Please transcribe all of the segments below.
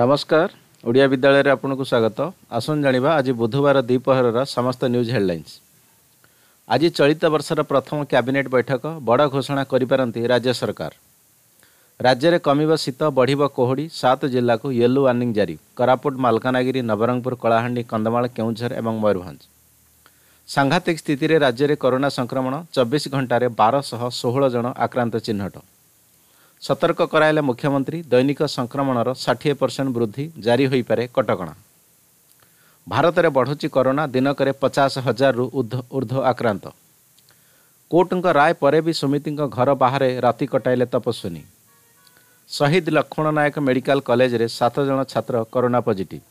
ନମସ୍କାର ଓଡ଼ିଆ ବିଦ୍ୟାଳୟରେ ଆପଣଙ୍କୁ ସ୍ୱାଗତ ଆସନ୍ତୁ ଜାଣିବା ଆଜି ବୁଧବାର ଦ୍ୱିପହରର ସମସ୍ତ ନ୍ୟୁଜ୍ ହେଡ଼ଲାଇନ୍ସ ଆଜି ଚଳିତ ବର୍ଷର ପ୍ରଥମ କ୍ୟାବିନେଟ୍ ବୈଠକ ବଡ଼ ଘୋଷଣା କରିପାରନ୍ତି ରାଜ୍ୟ ସରକାର ରାଜ୍ୟରେ କମିବ ଶୀତ ବଢ଼ିବ କୋହଡ଼ି ସାତ ଜିଲ୍ଲାକୁ ୟେଲୋ ୱାର୍ଣ୍ଣିଂ ଜାରି କୋରାପୁଟ ମାଲକାନଗିରି ନବରଙ୍ଗପୁର କଳାହାଣ୍ଡି କନ୍ଧମାଳ କେଉଁଝର ଏବଂ ମୟୂରଭଞ୍ଜ ସାଂଘାତିକ ସ୍ଥିତିରେ ରାଜ୍ୟରେ କରୋନା ସଂକ୍ରମଣ ଚବିଶ ଘଣ୍ଟାରେ ବାରଶହ ଷୋହଳ ଜଣ ଆକ୍ରାନ୍ତ ଚିହ୍ନଟ ସତର୍କ କରାଇଲେ ମୁଖ୍ୟମନ୍ତ୍ରୀ ଦୈନିକ ସଂକ୍ରମଣର ଷାଠିଏ ପରସେଣ୍ଟ ବୃଦ୍ଧି ଜାରି ହୋଇପାରେ କଟକଣା ଭାରତରେ ବଢ଼ୁଛି କରୋନା ଦିନକରେ ପଚାଶ ହଜାରରୁ ଉର୍ଦ୍ଧ୍ୱ ଆକ୍ରାନ୍ତ କୋର୍ଟଙ୍କ ରାୟ ପରେ ବି ସୁମିତିଙ୍କ ଘର ବାହାରେ ରାତି କଟାଇଲେ ତପସ୍ୱିନୀ ଶହୀଦ ଲକ୍ଷ୍ମଣ ନାୟକ ମେଡିକାଲ କଲେଜରେ ସାତ ଜଣ ଛାତ୍ର କରୋନା ପଜିଟିଭ୍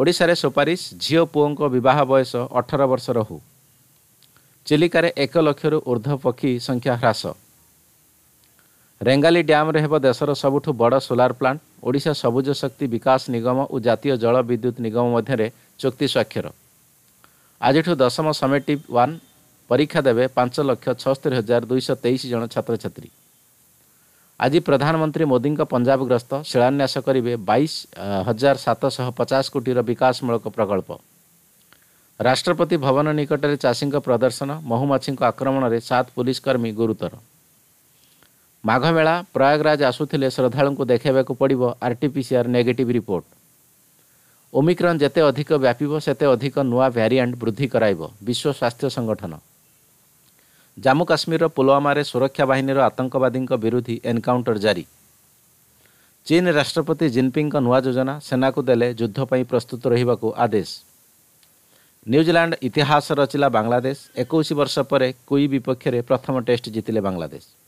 ଓଡ଼ିଶାରେ ସୁପାରିଶ ଝିଅ ପୁଅଙ୍କ ବିବାହ ବୟସ ଅଠର ବର୍ଷ ରହୁ ଚିଲିକାରେ ଏକ ଲକ୍ଷରୁ ଉର୍ଦ୍ଧ୍ୱ ପକ୍ଷୀ ସଂଖ୍ୟା ହ୍ରାସ ରେଙ୍ଗାଲି ଡ୍ୟାମ୍ରେ ହେବ ଦେଶର ସବୁଠୁ ବଡ଼ ସୋଲାର ପ୍ଲାଣ୍ଟ ଓଡ଼ିଶା ସବୁଜ ଶକ୍ତି ବିକାଶ ନିଗମ ଓ ଜାତୀୟ ଜଳ ବିଦ୍ୟୁତ ନିଗମ ମଧ୍ୟରେ ଚୁକ୍ତି ସ୍ୱାକ୍ଷର ଆଜିଠୁ ଦଶମ ସମେଟି ୱାନ୍ ପରୀକ୍ଷା ଦେବେ ପାଞ୍ଚ ଲକ୍ଷ ଛଅସ୍ତରି ହଜାର ଦୁଇଶହ ତେଇଶ ଜଣ ଛାତ୍ରଛାତ୍ରୀ ଆଜି ପ୍ରଧାନମନ୍ତ୍ରୀ ମୋଦିଙ୍କ ପଞ୍ଜାବ ଗ୍ରସ୍ତ ଶିଳାନ୍ୟାସ କରିବେ ବାଇଶ ହଜାର ସାତଶହ ପଚାଶ କୋଟିର ବିକାଶମୂଳକ ପ୍ରକଳ୍ପ ରାଷ୍ଟ୍ରପତି ଭବନ ନିକଟରେ ଚାଷୀଙ୍କ ପ୍ରଦର୍ଶନ ମହୁମାଛିଙ୍କ ଆକ୍ରମଣରେ ସାତ ପୁଲିସ କର୍ମୀ ଗୁରୁତର ମାଘମେଳା ପ୍ରୟାଗରାଜ ଆସୁଥିଲେ ଶ୍ରଦ୍ଧାଳୁଙ୍କୁ ଦେଖାଇବାକୁ ପଡ଼ିବ ପିସିଆର୍ ନେଗେଟିଭ୍ ରିପୋର୍ଟ ଓମିକ୍ରନ୍ ଯେତେ ଅଧିକ ବ୍ୟାପିବ ସେତେ ଅଧିକ ନୂଆ ଭ୍ୟାରିଆଣ୍ଟ ବୃଦ୍ଧି କରାଇବ ବିଶ୍ୱ ସ୍ୱାସ୍ଥ୍ୟ ସଂଗଠନ ଜାମ୍ମୁ କାଶ୍ମୀରର ପୁଲୱାମାରେ ସୁରକ୍ଷା ବାହିନୀର ଆତଙ୍କବାଦୀଙ୍କ ବିରୋଧୀ ଏନ୍କାଉଣ୍ଟର ଜାରି ଚୀନ୍ ରାଷ୍ଟ୍ରପତି ଜିନ୍ପିଙ୍ଗ୍ଙ୍କ ନୂଆ ଯୋଜନା ସେନାକୁ ଦେଲେ ଯୁଦ୍ଧ ପାଇଁ ପ୍ରସ୍ତୁତ ରହିବାକୁ ଆଦେଶ ନ୍ୟୁଜିଲାଣ୍ଡ ଇତିହାସ ରଚିଲା ବାଂଲାଦେଶ ଏକୋଇଶ ବର୍ଷ ପରେ କୁଇ ବିପକ୍ଷରେ ପ୍ରଥମ ଟେଷ୍ଟ ଜିତିଲେ ବାଂଲାଦେଶ